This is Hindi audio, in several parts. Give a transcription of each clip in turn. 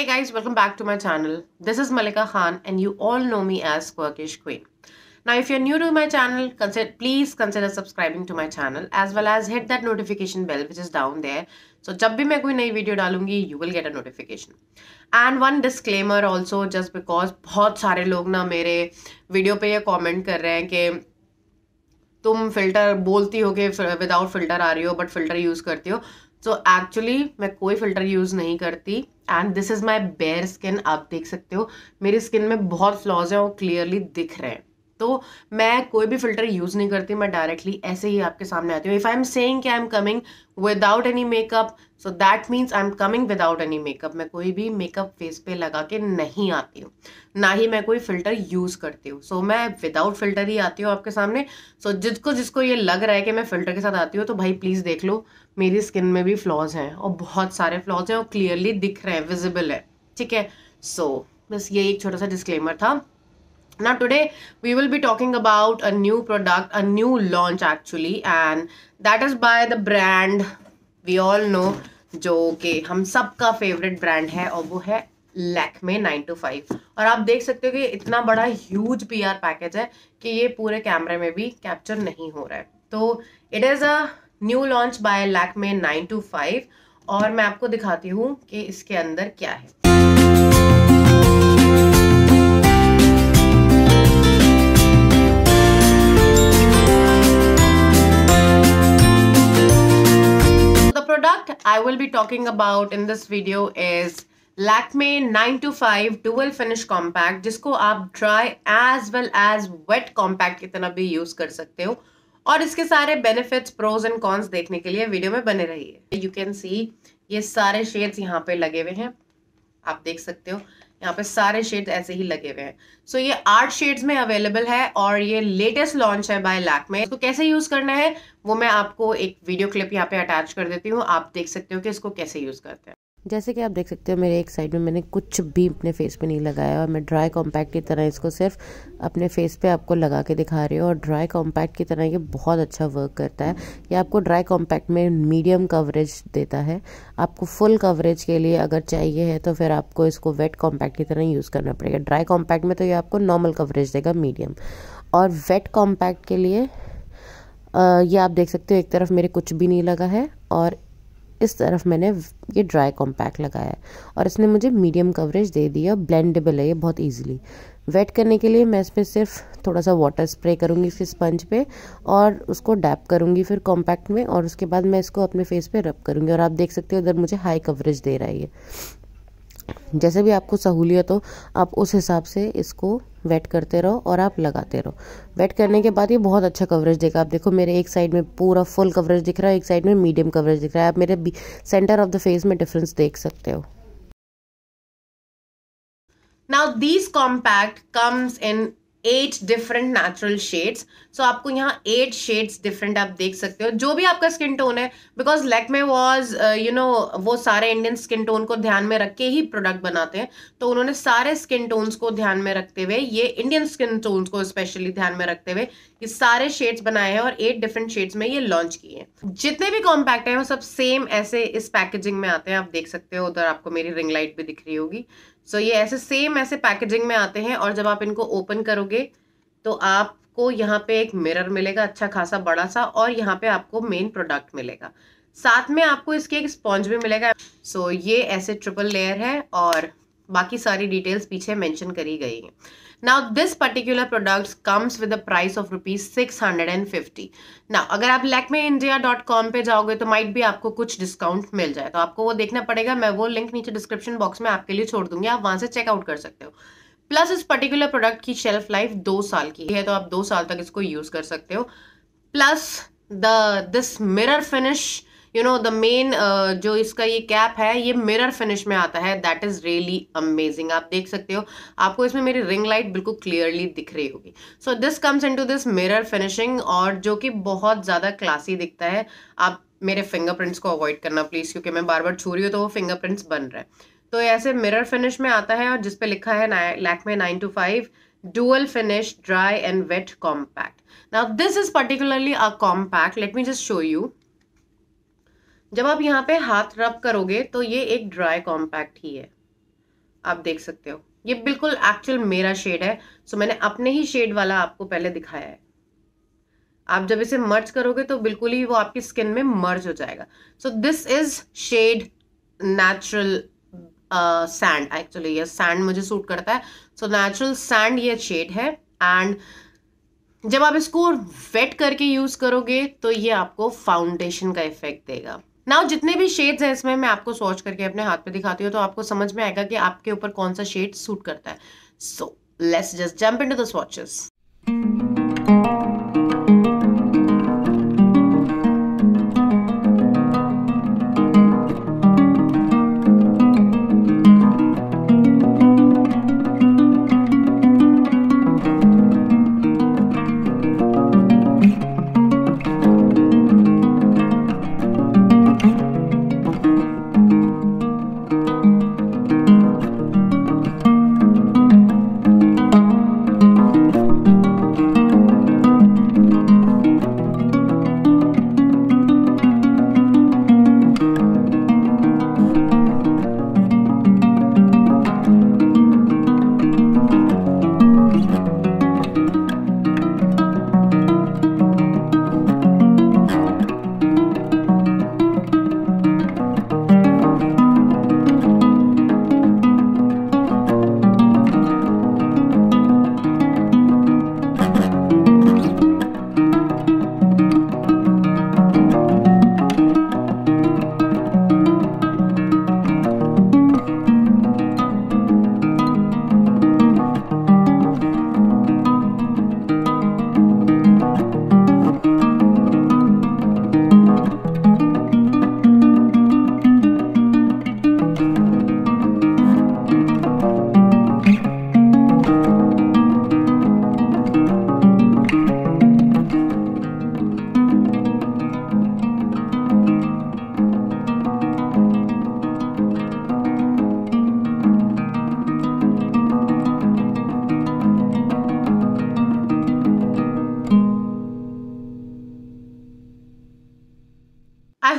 Hey guys, welcome back to my channel. This is Malika Khan and you all know me as Quirkish Queen. Now if you're new to my channel, consider, please consider subscribing to my channel as well as hit that notification bell which is down there. So जब भी मैं कोई नई वीडियो डालूंगी you will get a notification. And one disclaimer also just because बहुत सारे लोग ना मेरे वीडियो पे ये कमेंट कर रहे हैं कि तुम फिल्टर बोलती हो कि विदाउट फिल्टर आ रही हो बट फिल्टर यूज़ करती हो सो एक्चुअली मैं कोई फिल्टर यूज़ नहीं करती and this is my bare skin आप देख सकते हो मेरी स्किन में बहुत फ्लॉज हैं वो क्लियरली दिख रहे हैं तो मैं कोई भी फिल्टर यूज़ नहीं करती मैं डायरेक्टली ऐसे ही आपके सामने आती हूँ इफ़ आई एम सेइंग कि I am coming without any makeup so that means I am coming without any makeup मैं कोई भी मेकअप फेस पे लगा के नहीं आती हूँ ना ही मैं कोई फिल्टर यूज़ करती हूँ सो so, मैं विदाउट फिल्टर ही आती हूँ आपके सामने सो so, जिसको जिसको ये लग रहा है कि मैं फिल्टर के साथ आती हूँ तो भाई प्लीज़ देख लो मेरी स्किन में भी फ्लॉज हैं और बहुत सारे फ्लॉज हैं और क्लियरली दिख रहे हैं विजिबल है ठीक है सो so, बस ये एक छोटा सा डिस्क्लेमर था now today we will be talking about a new product a new launch actually and that is by the brand we all know जो कि हम सब का फेवरेट ब्रांड है और वो है लैकमे नाइन टू फाइव और आप देख सकते हो कि इतना बड़ा ह्यूज पीआर पैकेज है कि ये पूरे कैमरे में भी कैप्चर नहीं हो रहा है तो it is a new launch by Lakme nine two five और मैं आपको दिखाती हूँ कि इसके अंदर क्या है product I will be talking about in this video is Lakme 9 to 5 Dual Finish Compact जिसको आप dry as well as wet compact की तरह भी use कर सकते हो और इसके सारे benefits, pros and cons देखने के लिए video में बने रहिए You can see ये सारे shades यहाँ पे लगे हुए हैं आप देख सकते हो यहाँ पे सारे शेड्स ऐसे ही लगे हुए हैं सो so, ये आठ शेड्स में अवेलेबल है और ये लेटेस्ट लॉन्च है बाय लैक में इसको कैसे यूज करना है वो मैं आपको एक वीडियो क्लिप यहाँ पे अटैच कर देती हूँ आप देख सकते हो कि इसको कैसे यूज करते हैं जैसे कि आप देख सकते हो मेरे एक साइड में मैंने कुछ भी अपने फेस पे नहीं लगाया और मैं ड्राई कॉम्पैक्ट की तरह इसको सिर्फ अपने फेस पे आपको लगा के दिखा रही हूँ और ड्राई कॉम्पैक्ट की तरह ये बहुत अच्छा वर्क करता है ये आपको ड्राई कॉम्पैक्ट में मीडियम कवरेज देता है आपको फुल कवरेज के लिए अगर चाहिए है तो फिर आपको इसको वेट कॉम्पैक्ट की तरह यूज़ करना पड़ेगा ड्राई कॉम्पैक्ट में तो ये आपको नॉर्मल कवरेज देगा मीडियम और वेट कॉम्पैक्ट के लिए ये आप देख सकते हो एक तरफ मेरे कुछ भी नहीं लगा है और इस तरफ मैंने ये ड्राई कॉम्पैक्ट लगाया है और इसने मुझे मीडियम कवरेज दे दिया ब्लेंडेबल है ये बहुत ईजिली वेट करने के लिए मैं इसमें सिर्फ थोड़ा सा वाटर स्प्रे करूँगी इसके स्पंज पे और उसको डैप करूँगी फिर कॉम्पैक्ट में और उसके बाद मैं इसको अपने फेस पे रब करूँगी और आप देख सकते हो इधर मुझे हाई कवरेज दे रहा है ये जैसे भी आपको सहूलियत हो आप उस हिसाब से इसको वेट करते रहो और आप लगाते रहो वेट करने के बाद ये बहुत अच्छा कवरेज देगा आप देखो मेरे एक साइड में पूरा फुल कवरेज दिख रहा है एक साइड में मीडियम कवरेज दिख रहा है आप मेरे सेंटर ऑफ द फेस में डिफरेंस देख सकते हो now this compact comes in eight different natural shades so आपको यहाँ एट शेड्स डिफरेंट आप देख सकते हो जो भी आपका स्किन टोन है because Lakme was you know वो सारे इंडियन स्किन टोन को ध्यान में रख के ही प्रोडक्ट बनाते हैं तो उन्होंने सारे स्किन टोन्स को ध्यान में रखते हुए ये इंडियन स्किन टोन्स को स्पेशली ध्यान में रखते हुए ये सारे शेड्स बनाए हैं और एट डिफरेंट शेड्स में ये लॉन्च किए हैं जितने भी कॉम्पैक्ट हैं वो सब सेम ऐसे इस पैकेजिंग में आते हैं आप देख सकते हो उधर आपको मेरी रिंग लाइट भी दिख रही होगी सो so, ये ऐसे सेम ऐसे पैकेजिंग में आते हैं और जब आप इनको ओपन करोगे तो आपको यहाँ पे एक मिरर मिलेगा अच्छा खासा बड़ा सा और यहाँ पे आपको मेन प्रोडक्ट मिलेगा साथ में आपको इसके एक स्पॉन्ज भी मिलेगा सो so, ये ऐसे ट्रिपल लेयर है और बाकी सारी डिटेल्स पीछे मैंशन करी गई हैं now this particular product comes with the price of rupees six hundred and fifty ना अगर आप लैकमे इंडिया डॉट कॉम पर जाओगे तो माइट भी आपको कुछ डिस्काउंट मिल जाए तो आपको वो देखना पड़ेगा मैं वो लिंक नीचे डिस्क्रिप्शन बॉक्स में आपके लिए छोड़ दूंगी आप वहां से चेकआउट कर सकते हो प्लस इस पर्टिकुलर प्रोडक्ट की शेल्फ लाइफ दो साल की है तो आप दो साल तक इसको यूज कर सकते हो plus the this mirror finish you know the main जो इसका ये कैप है ये मिरर फिनिश में आता है दैट इज रियली अमेजिंग आप देख सकते हो आपको इसमें मेरी रिंग लाइट बिल्कुल क्लियरली दिख रही होगी so this comes into this mirror finishing और जो कि बहुत ज़्यादा क्लासी दिखता है आप मेरे फिंगरप्रिंट्स को अवॉइड करना प्लीज़ क्योंकि मैं बार बार छू रही हूँ तो वो फिंगरप्रिंट्स बन रहे हैं तो ऐसे मिरर फिनिश में आता है और जिसपे लिखा है Lakme nine two five dual finish dry and wet compact now this is particularly a compact let me just show you जब आप यहाँ पे हाथ रब करोगे तो ये एक ड्राई कॉम्पैक्ट ही है आप देख सकते हो ये बिल्कुल एक्चुअल मेरा शेड है सो मैंने अपने ही शेड वाला आपको पहले दिखाया है आप जब इसे मर्ज करोगे तो बिल्कुल ही वो आपकी स्किन में मर्ज हो जाएगा so this is shade natural sand actually ये सैंड मुझे सूट करता है सो नेचुरल सैंड ये शेड है एंड जब आप इसको वेट करके यूज करोगे तो ये आपको फाउंडेशन का इफेक्ट देगा नाउ जितने भी शेड्स हैं इसमें मैं आपको सोच करके अपने हाथ पे दिखाती हूँ तो आपको समझ में आएगा कि आपके ऊपर कौन सा शेड सूट करता है so let's just jump into the swatches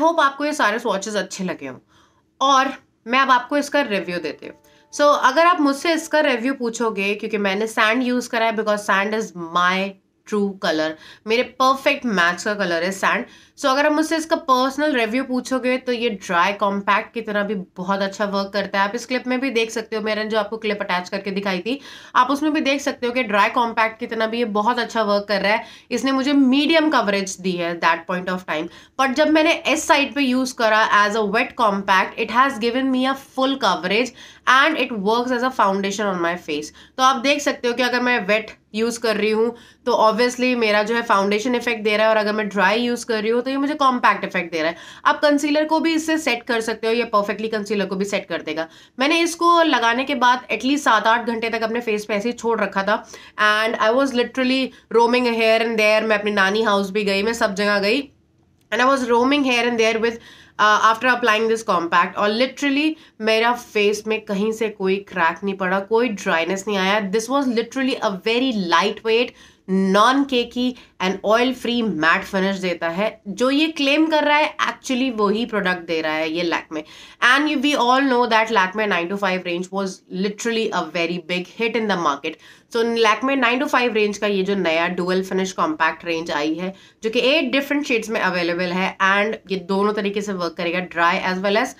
hope आपको ये सारे स्वाचेज अच्छे लगे हों और मैं अब आपको इसका रिव्यू देती हूँ सो so, अगर आप मुझसे इसका रिव्यू पूछोगे क्योंकि मैंने सैंड यूज़ करा है because sand is my true colour मेरे परफेक्ट मैच का कलर है सैंड सो so, अगर हम मुझसे इसका पर्सनल रिव्यू पूछोगे तो ये ड्राई कॉम्पैक्ट की तरह भी बहुत अच्छा वर्क करता है आप इस क्लिप में भी देख सकते हो मेरे जो आपको क्लिप अटैच करके दिखाई थी आप उसमें भी देख सकते हो कि ड्राई कॉम्पैक्ट की तरह भी ये बहुत अच्छा वर्क कर रहा है इसने मुझे मीडियम कवरेज दी है that point of time but जब मैंने इस साइड पर यूज़ करा as a wet compact it has given me a full coverage and it work as a foundation on my face तो आप देख सकते हो कि अगर मैं वेट यूज़ कर रही हूँ तो ऑब्वियसली मेरा जो है फाउंडेशन इफेक्ट दे रहा है और अगर मैं ड्राई यूज़ कर रही हूँ तो तो ये मुझे कॉम्पैक्ट इफेक्ट दे रहा है आप कंसीलर को भी इससे सेट कर सकते हो ये परफेक्टली कंसीलर को भी सेट कर देगा मैंने इसको लगाने के बाद एटलीस्ट सात आठ घंटे तक अपने फेस पे ऐसे ही छोड़ रखा था and I was literally roaming here and there मैं अपनी नानी हाउस भी गई मैं सब जगह गई and I was roaming here and there with after applying this compact और लिटरली मेरा फेस में कहीं से कोई क्रैक नहीं पड़ा कोई ड्राइनेस नहीं आया this was literally a very light weight non cakey and oil free matte finish देता है जो ये क्लेम कर रहा है एक्चुअली वही प्रोडक्ट दे रहा है ये Lakme and you we all know that Lakme nine two five range was literally a very big hit in the market so Lakme nine two five range का ये जो नया डुअल फिनिश कॉम्पैक्ट रेंज आई है जो कि एट डिफरेंट शेड्स में अवेलेबल है एंड ये दोनों तरीके से वर्क करेगा dry as well as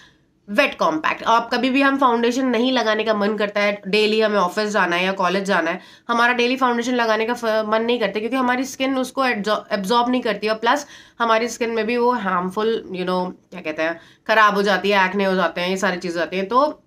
wet compact आप कभी भी हम फाउंडेशन नहीं लगाने का मन करता है डेली हमें ऑफिस जाना है या कॉलेज जाना है हमारा डेली फाउंडेशन लगाने का मन नहीं करता क्योंकि हमारी स्किन उसको एब्जॉर्ब नहीं करती और प्लस हमारी स्किन में भी वो हार्मफुल यू नो क्या कहते हैं ख़राब हो जाती है एक्ने हो जाते हैं ये सारी चीज़ें आती हैं तो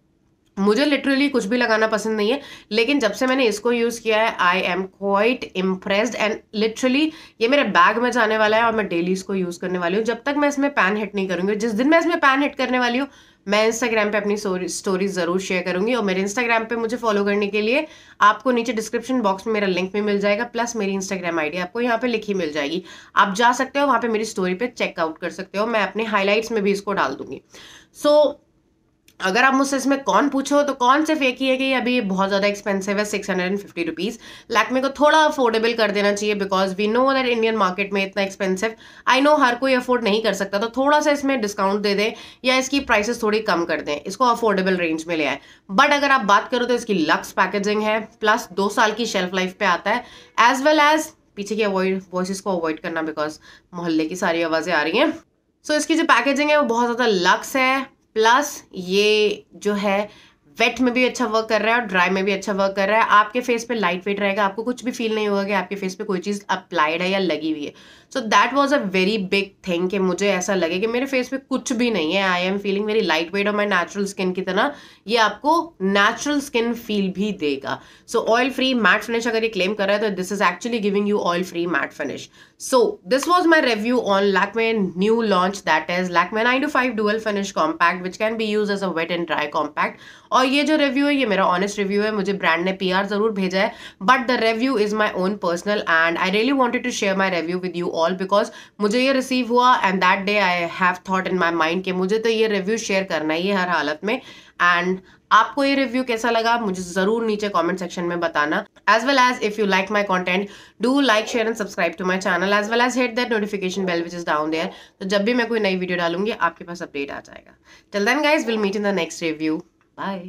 मुझे लिटरली कुछ भी लगाना पसंद नहीं है लेकिन जब से मैंने इसको यूज़ किया है I am quite impressed and literally ये मेरे बैग में जाने वाला है और मैं डेली इसको यूज़ करने वाली हूँ जब तक मैं इसमें पैन हिट नहीं करूँगी जिस दिन मैं इसमें पैन हिट करने वाली हूँ मैं इंस्टाग्राम पे अपनी स्टोरी ज़रूर शेयर करूंगी और मेरे इंस्टाग्राम पे मुझे फॉलो करने के लिए आपको नीचे डिस्क्रिप्शन बॉक्स में मेरा लिंक भी मिल जाएगा प्लस मेरी इंस्टाग्राम आईडी आपको यहाँ पे लिखी मिल जाएगी आप जा सकते हो वहाँ पे मेरी स्टोरी पे चेकआउट कर सकते हो मैं अपने हाईलाइट्स में भी इसको डाल दूंगी सो so, अगर आप मुझसे इसमें कौन पूछो तो कौन सिर्फ एक ही है कि अभी बहुत ज़्यादा एक्सपेंसिव है six hundred and fifty rupees Lakme को थोड़ा अफोर्डेबल कर देना चाहिए because we know that Indian market में इतना एक्सपेंसिव आई नो हर कोई अफोर्ड नहीं कर सकता तो थोड़ा सा इसमें डिस्काउंट दे दें या इसकी प्राइसेस थोड़ी कम कर दें इसको अफोर्डेबल रेंज में ले आए बट अगर आप बात करो तो इसकी लक्स पैकेजिंग है प्लस दो साल की शेल्फ लाइफ पे आता है एज वेल एज पीछे की अवॉइड वॉइस को अवॉइड करना बिकॉज मोहल्ले की सारी आवाज़ें आ रही हैं सो so, इसकी जो पैकेजिंग है वो बहुत ज़्यादा लक्स है प्लस ये जो है वेट में भी अच्छा वर्क कर रहा है और ड्राई में भी अच्छा वर्क कर रहा है आपके फेस पे लाइट वेट रहेगा आपको कुछ भी फील नहीं होगा कि आपके फेस पे कोई चीज़ अप्लाइड है या लगी हुई है so that was a very big thing कि मुझे ऐसा लगे कि मेरे फेस पे कुछ भी नहीं है I am feeling very light weight और माई नेचुरल स्किन की तरह ये आपको नेचुरल स्किन फील भी देगा so oil free matte finish अगर ये क्लेम कर रहा है तो this is actually giving you oil free matte finish So this was my review on Lakme new launch that is Lakme 925 dual finish compact which can be used as a wet and dry compact और ये जो रिव्यू है ये मेरा ऑनेस्ट रिव्यू है मुझे ब्रांड ने पीआर जरूर भेजा है but the review is my own personal and I really wanted to share my review with you all because मुझे ये रिसीव हुआ and that day I have thought in my mind कि मुझे तो ये रिव्यू शेयर करना ही है हर हालत में एंड आपको ये रिव्यू कैसा लगा मुझे ज़रूर नीचे कमेंट सेक्शन में बताना as well as if you like my content do like share and subscribe to my channel as well as hit that notification bell which is down there तो जब भी मैं कोई नई वीडियो डालूंगी आपके पास अपडेट आ जाएगा till then guys will meet in the next review bye